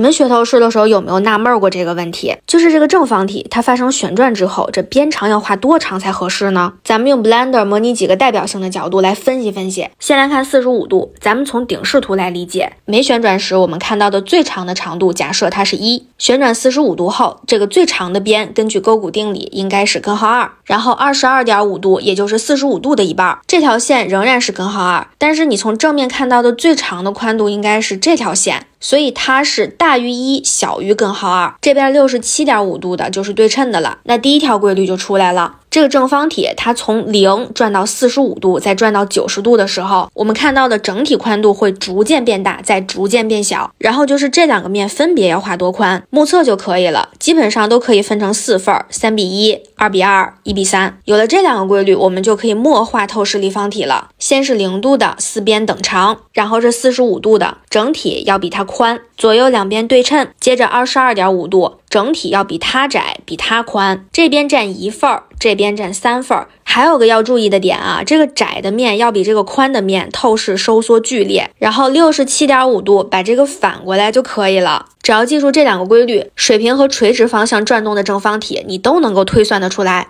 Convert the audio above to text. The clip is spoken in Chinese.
你们学透视的时候有没有纳闷过这个问题？就是这个正方体，它发生旋转之后，这边长要画多长才合适呢？咱们用 Blender 模拟几个代表性的角度来分析分析。先来看四十五度，咱们从顶视图来理解，没旋转时我们看到的最长的长度，假设它是一。旋转四十五度后，这个最长的边，根据勾股定理，应该是根号二。然后二十二点五度，也就是四十五度的一半，这条线仍然是根号二，但是你从正面看到的最长的宽度应该是这条线。所以它是大于一，小于根号二。这边六十七点五度的就是对称的了。那第一条规律就出来了。这个正方体它从零转到四十五度，再转到九十度的时候，我们看到的整体宽度会逐渐变大，再逐渐变小。然后就是这两个面分别要画多宽，目测就可以了。基本上都可以分成四份儿，三比一。二比二，一比三。有了这两个规律，我们就可以默画透视立方体了。先是零度的四边等长，然后是四十五度的，整体要比它宽，左右两边对称。接着二十二点五度，整体要比它窄，比它宽。这边占一份儿，这边占三份儿。还有个要注意的点啊，这个窄的面要比这个宽的面透视收缩剧烈。然后六十七点五度，把这个反过来就可以了。只要记住这两个规律，水平和垂直方向转动的正方体，你都能够推算得出来。